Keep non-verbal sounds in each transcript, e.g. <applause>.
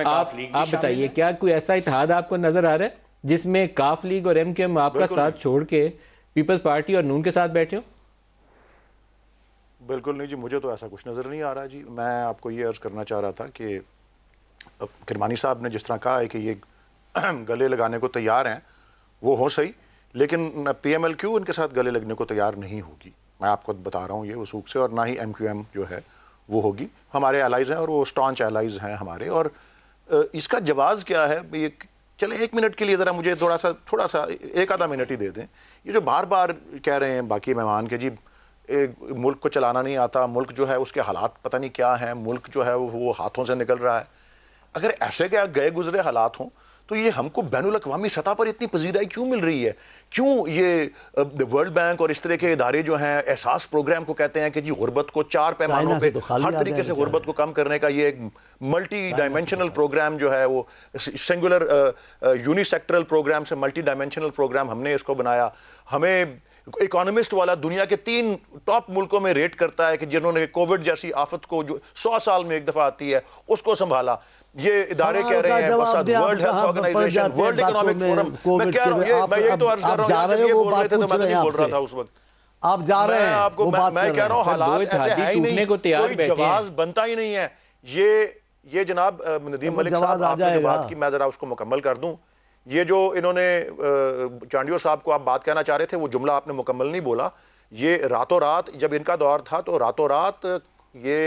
आप आप बताइए क्या कोई ऐसा इतिहाद आपको नजर आ रहा है जिसमें काफ लीग और एम के एम आपका साथ छोड़ के पीपल्स पार्टी और नून के साथ बैठे हो बिल्कुल नहीं जी मुझे तो ऐसा कुछ नज़र नहीं आ रहा जी मैं आपको ये अर्ज़ करना चाह रहा था कि किरमानी साहब ने जिस तरह कहा है कि ये <clears throat> गले लगाने को तैयार हैं वो हो सही लेकिन पी एम एल क्यू इनके साथ गले लगने को तैयार नहीं होगी मैं आपको बता रहा हूँ ये वसूख से और ना ही एम क्यू एम जो है वो होगी हमारे एलाइज़ हैं और वो स्टॉन्च एलाइज़ हैं हमारे और इसका जवाब क्या है ये चले एक मिनट के लिए ज़रा मुझे थोड़ा सा थोड़ा सा एक आधा मिनट ही दे दें ये जो बार बार कह रहे हैं बाकी मेहमान के जी एक मुल्क को चलाना नहीं आता मुल्क जो है उसके हालात पता नहीं क्या हैं मुल्क जो है वो हाथों से निकल रहा है अगर ऐसे क्या गए गुजरे हालात हों तो ये हमको बैन अवी सतह पर इतनी पजीराई क्यों मिल रही है क्यों ये वर्ल्ड बैंक और इस तरह के इदारे जो हैं एहसास प्रोग्राम को कहते हैं कि जी गुर्बत को चार पैमानों पे तो हर तरीके से गुर्बत को कम करने का ये एक मल्टी डायमेंशनल प्रोग्राम जो है वो सिंगुलर यूनिसेक्टरल प्रोग्राम से मल्टी डायमेंशनल प्रोग्राम हमने इसको बनाया हमें इकोनॉमिस्ट वाला दुनिया के तीन टॉप मुल्कों में रेट करता है कि जिन्होंने कोविड जैसी आफत को जो सौ साल में एक दफ़ा आती है उसको संभाला ये इदारे कह रहे तो हैं World Health Organization World Economic Forum मैं कह रहा हूँ मैं यही तो अर्ज कर रहा हूँ ये बोल रहे थे तो मैं नहीं बोल रहा था उस वक्त आप जा रहे हैं आपको मैं कह रहा हूँ हालात ऐसे है ही नहीं कोई जवाब बनता ही नहीं है ये ये जनाब नदीम मलिक साहब आपने बात की मैं जरा उसको मुकम्मल कर दूं ये जो इन्होंने चांडियो साहब को आप बात कहना चाह रहे थे वो जुमला आपने मुकम्मल नहीं बोला ये रातों रात जब इनका दौर था तो रातों रात ये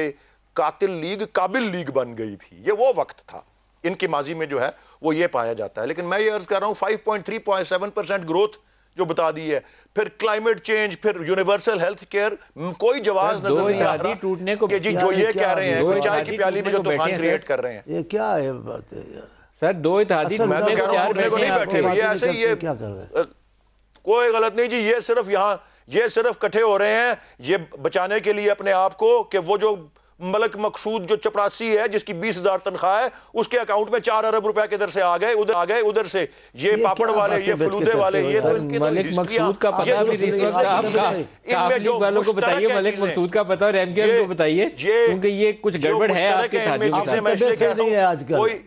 कातिल लीग काबिल लीग बन गई थी ये वो वक्त था इनकी माजी में जो है वो ये पाया जाता है लेकिन मैं ये अर्ज कर रहा हूँ five point three point seven percent growth जो बता दी है फिर क्लाइमेट चेंज फिर यूनिवर्सल हेल्थ केयर कोई जवाब नजर नहीं आ रहा टूटने को जी जो ये कह रहे हैं चाय की प्याली में जो तूफान क्रिएट कर रहे हैं ये क्या है बात है यार सर दो इतिहादी मैं तो कह रहा हूँ उठने को नहीं बैठे ये ऐसे ही क्या कर रहे हैं कोई गलत नहीं जी ये सिर्फ यहाँ ये सिर्फ इकट्ठे हो रहे हैं ये बचाने के लिए अपने आप को कि वो जो मलक मकसूद जो चपरासी है जिसकी बीस हजार तनख्वाह है उसके अकाउंट में चार अरब रुपया किधर से आ गए उधर आ गए उधर से ये, ये पापड़ वाले ये फलूदे वाले ये तो, तो मलिक मकसूद का पता तो भी इनमें जो वालों को बताइए मलिक मकसूद का पता और एमकेएम को बताइए क्योंकि ये कुछ गड़बड़ है आपके साथ तो कोई